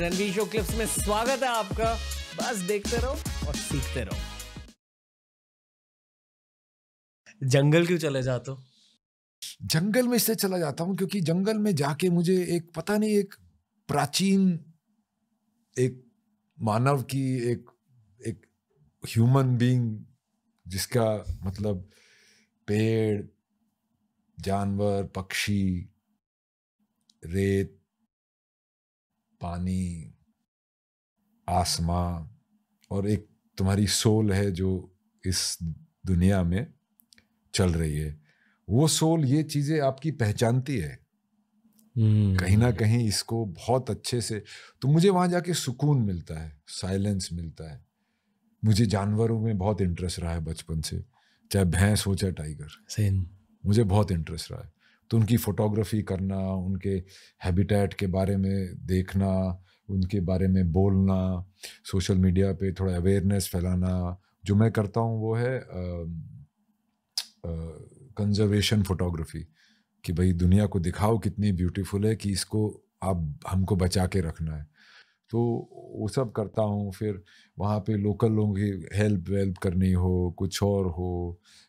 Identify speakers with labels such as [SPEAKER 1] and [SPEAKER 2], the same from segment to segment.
[SPEAKER 1] Ranveer show clips में स्वागत है आपका बस देखते रहो और सीखते रहो
[SPEAKER 2] जंगल क्यों चले जाते हो जंगल में इससे चला जाता हूं क्योंकि जंगल में जाके मुझे एक पता नहीं एक प्राचीन एक मानव की एक एक ह्यूमन बीइंग जिसका मतलब पेड़ जानवर पक्षी रेत पानी आसमां और एक तुम्हारी सोल है जो इस दुनिया में चल रही है वो सोल ये चीज़ें आपकी पहचानती है हम्म। कहीं ना कहीं इसको बहुत अच्छे से तो मुझे वहां जाके सुकून मिलता है साइलेंस मिलता है मुझे जानवरों में बहुत इंटरेस्ट रहा है बचपन से चाहे भैंस हो चाहे टाइगर सेम मुझे बहुत इंटरेस्ट रहा है तो उनकी फ़ोटोग्राफी करना उनके हैबिटेट के बारे में देखना उनके बारे में बोलना सोशल मीडिया पे थोड़ा अवेयरनेस फैलाना जो मैं करता हूँ वो है कंजर्वेशन फोटोग्राफी कि भाई दुनिया को दिखाओ कितनी ब्यूटीफुल है कि इसको आप हमको बचा के रखना है तो वो सब करता हूँ फिर वहाँ पे लोकल लोगों की हेल्प वेल्प करनी हो कुछ और हो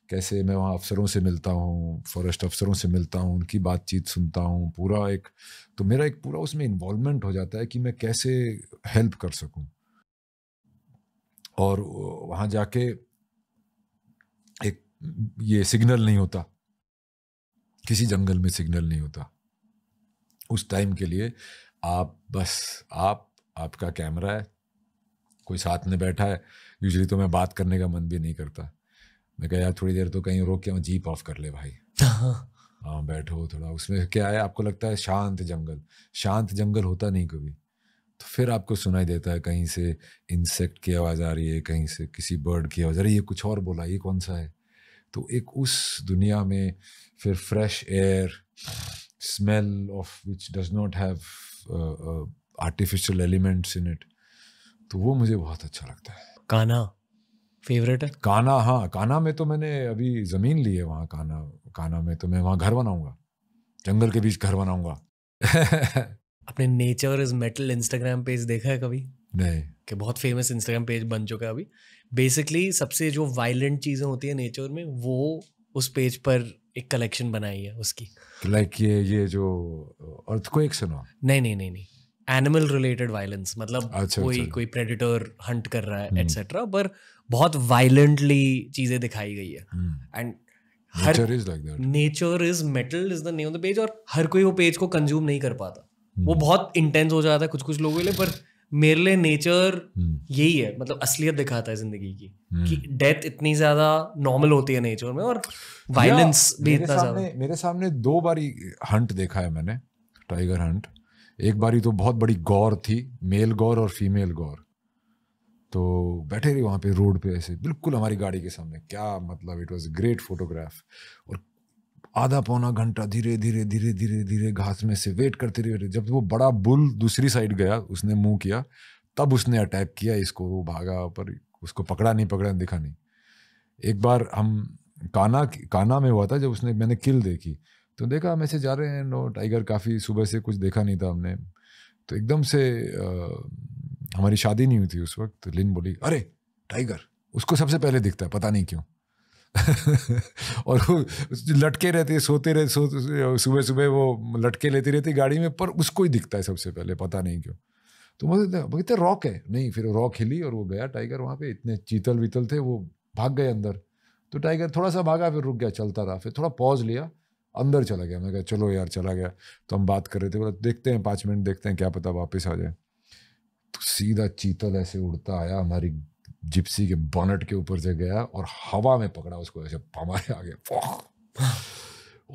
[SPEAKER 2] कैसे मैं वहाँ अफसरों से मिलता हूँ फॉरेस्ट अफसरों से मिलता हूँ उनकी बातचीत सुनता हूँ पूरा एक तो मेरा एक पूरा उसमें इन्वॉलमेंट हो जाता है कि मैं कैसे हेल्प कर सकूँ और वहाँ जाके एक ये सिग्नल नहीं होता किसी जंगल में सिग्नल नहीं होता उस टाइम के लिए आप बस आप आपका कैमरा है कोई साथ में बैठा है यूजली तो मैं बात करने का मन भी नहीं करता मैं कह यार थोड़ी देर तो कहीं रोक के हम जीप ऑफ कर ले भाई हाँ बैठो थोड़ा उसमें क्या है आपको लगता है शांत जंगल शांत जंगल होता नहीं कभी तो फिर आपको सुनाई देता है कहीं से इंसेक्ट की आवाज़ आ रही है कहीं से किसी बर्ड की आवाज़ आ रही है ये कुछ और बोला ये कौन सा है तो एक उस दुनिया में फिर fresh air smell of which does not have artificial elements in it तो वो मुझे बहुत अच्छा लगता है काना फेवरेट है काना हाँ काना में तो मैंने अभी ज़मीन ली है वहाँ काना काना में तो मैं वहाँ घर बनाऊंगा जंगल के बीच घर बनाऊंगा अपने nature is metal
[SPEAKER 1] Instagram page देखा है कभी नहीं कि बहुत फेमस इंस्टाग्राम पेज बन चुका है अभी बेसिकली सबसे जो वायलेंट चीज़ें होती है नेचर में वो उस पेज पर एक कलेक्शन बनाई है
[SPEAKER 2] उसकी लाइक like ये ये जो अर्थ को एक सुनो
[SPEAKER 1] नहीं नहीं नहीं नहीं एनिमल रिलेटेड वायलेंस मतलब अच्छा, कोई अच्छा। कोई प्रेडिटर हंट कर रहा है एटसेट्रा हम्म। पर बहुत वायलेंटली चीजें दिखाई गई है एंड हम्म। हर nature is metal is the name of the page और हर कोई वो पेज को कंज्यूम नहीं कर पाता hmm. वो हम्म। बहुत इंटेंस हो जाता है कुछ कुछ लोगों के लिए पर मेरे लिए नेचर hmm. यही है मतलब असलियत दिखाता है जिंदगी की hmm. कि डेथ इतनी ज्यादा नॉर्मल होती है नेचर में और वायलेंस भी इतना ज्यादा
[SPEAKER 2] मेरे सामने दो बार हंट देखा है मैंने टाइगर हंट एक बारी तो बहुत बड़ी गौर थी मेल गौर और फीमेल गौर तो बैठे रहे वहाँ पे रोड पे ऐसे बिल्कुल हमारी गाड़ी के सामने क्या मतलब इट वाज ग्रेट फोटोग्राफ और आधा पौना घंटा धीरे धीरे धीरे धीरे धीरे घास में से वेट करते रहे जब वो बड़ा बुल दूसरी साइड गया उसने मुंह किया तब उसने अटैक किया इसको वो भागा पर उसको पकड़ा नहीं पकड़ा दिखा नहीं एक बार हम काना काना में हुआ था जब उसने मैंने किल देखी तो देखा हम ऐसे जा रहे हैं नो टाइगर काफ़ी सुबह से कुछ देखा नहीं था हमने तो एकदम से आ, हमारी शादी नहीं हुई थी उस वक्त तो लिन बोली अरे टाइगर उसको सबसे पहले दिखता है पता नहीं क्यों और वो लटके रहते सोते रहे सो सुबह सुबह वो लटके लेती रहती गाड़ी में पर उसको ही दिखता है सबसे पहले पता नहीं क्यों तो मुझे बोलते रॉक है नहीं फिर रॉक हिली और वो गया टाइगर वहाँ पे इतने चीतल वीतल थे वो भाग गए अंदर तो टाइगर थोड़ा सा भागा फिर रुक गया चलता रहा फिर थोड़ा पॉज लिया अंदर चला गया मैं कहा चलो यार चला गया तो हम बात कर रहे थे बोला देखते हैं पाँच मिनट देखते हैं क्या पता वापस आ जाए तो सीधा चीतल ऐसे उड़ता आया हमारी जिप्सी के बॉनेट के ऊपर से गया और हवा में पकड़ा उसको ऐसे आ आगे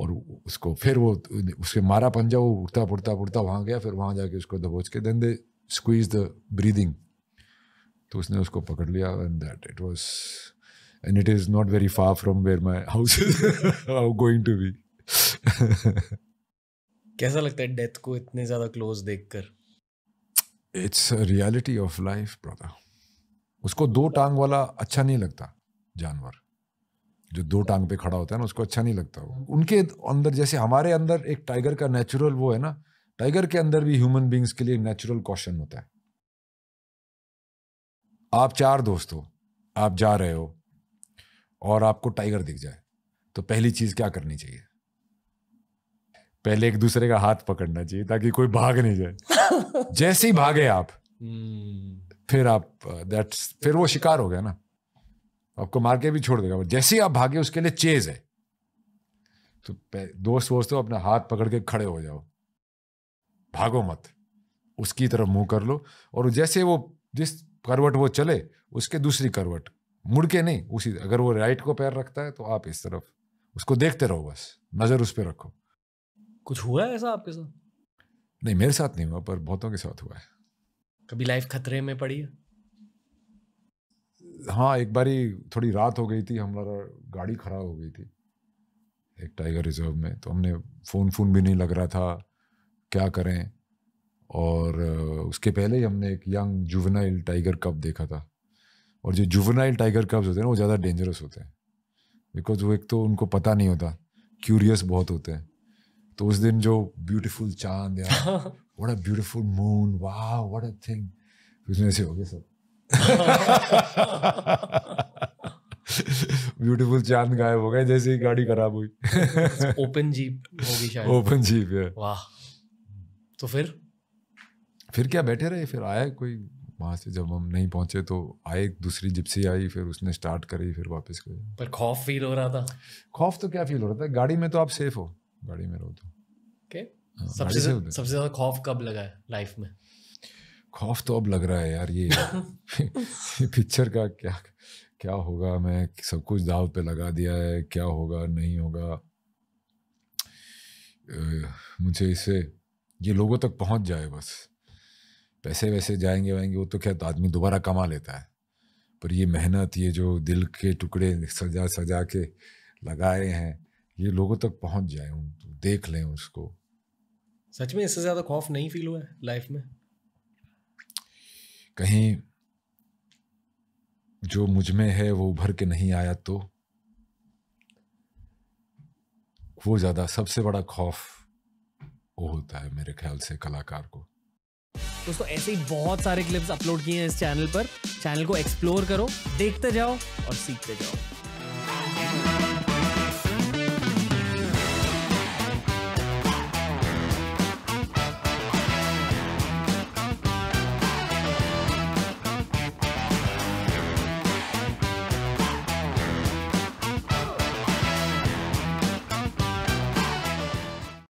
[SPEAKER 2] और उसको फिर वो उसके मारा पंजा वो उड़ता पुड़ता पुड़ता वहाँ गया फिर वहाँ जाके उसको दबोच के then they squeeze the breathing तो उसने उसको पकड़ लिया and that it was and it is not very far from where my house going to be कैसा
[SPEAKER 1] लगता है डेथ को इतने ज्यादा क्लोज देखकर
[SPEAKER 2] it's reality of life brother उसको दो टांग वाला अच्छा नहीं लगता जानवर जो दो टांग पे खड़ा होता है ना उसको अच्छा नहीं लगता वो उनके अंदर जैसे हमारे अंदर एक टाइगर का नेचुरल वो है ना टाइगर के अंदर भी ह्यूमन बींग्स के लिए नेचुरल कॉशन होता है आप चार दोस्त हो आप जा रहे हो और आपको टाइगर दिख जाए तो पहली चीज क्या करनी चाहिए पहले एक दूसरे का हाथ पकड़ना चाहिए ताकि कोई भाग नहीं जाए जैसे ही भागे आप हम्म। फिर आप दैट्स uh, फिर वो शिकार हो गया ना आपको मार के भी छोड़ देगा जैसे ही आप भागे उसके लिए चेज है तो दोस्त वोस्त हो अपना हाथ पकड़ के खड़े हो जाओ भागो मत उसकी तरफ मुंह कर लो और जैसे वो जिस करवट वो चले उसके दूसरी करवट मुड़ के नहीं उसी अगर वो राइट को पैर रखता है तो आप इस तरफ उसको देखते रहो बस नज़र उस पर रखो कुछ हुआ है ऐसा आपके साथ नहीं मेरे साथ नहीं हुआ पर बहुतों के साथ हुआ है
[SPEAKER 1] कभी लाइफ खतरे में पड़ी है
[SPEAKER 2] हाँ एक बारी थोड़ी रात हो गई थी हमारा गाड़ी खराब हो गई थी एक टाइगर रिजर्व में तो हमने फ़ोन फ़ोन भी नहीं लग रहा था क्या करें और उसके पहले ही हमने एक यंग जुवेनाइल टाइगर कप देखा था और जो जुवेनाइल टाइगर कप्स होते हैं ना वो ज़्यादा डेंजरस होते हैं बिकॉज वो एक तो उनको पता नहीं होता क्यूरियस बहुत होते हैं तो उस दिन जो ब्यूटीफुल चांद या व्हाट अ ब्यूटीफुल मून वाह व्हाट अ थिंग उसमें ऐसे हो गया सब ब्यूटीफुल चांद गायब हो गए जैसे ही गाड़ी खराब हुई ओपन जीप होगी शायद ओपन जीप है
[SPEAKER 1] वाह तो फिर
[SPEAKER 2] फिर क्या बैठे रहे फिर आया कोई वहां से जब हम नहीं पहुंचे तो आए दूसरी जिप्सी आई फिर उसने स्टार्ट करी फिर वापस गए पर खौफ फील हो रहा था खौफ तो क्या फील हो रहा था गाड़ी में तो आप सेफ हो गाड़ी में रहो तो हाँ, सबसे सबसे
[SPEAKER 1] ज्यादा खौफ कब लगा है लाइफ में
[SPEAKER 2] खौफ तो अब लग रहा है यार ये पिक्चर का क्या क्या होगा मैं सब कुछ दाव पे लगा दिया है क्या होगा नहीं होगा मुझे इसे ये लोगों तक पहुंच जाए बस पैसे वैसे जाएंगे वाएंगे वो तो क्या तो आदमी दोबारा कमा लेता है पर ये मेहनत ये जो दिल के टुकड़े सजा सजा के लगाए हैं ये लोगों तक पहुंच जाए तो देख लें उसको
[SPEAKER 1] सच में इससे ज़्यादा खौफ नहीं फील हुआ है लाइफ में
[SPEAKER 2] कहीं जो मुझ में है वो उभर के नहीं आया तो वो ज़्यादा सबसे बड़ा खौफ वो होता है मेरे ख्याल से कलाकार को दोस्तों
[SPEAKER 1] ऐसे ही बहुत सारे क्लिप्स अपलोड किए हैं इस चैनल पर चैनल को एक्सप्लोर करो देखते जाओ और सीखते जाओ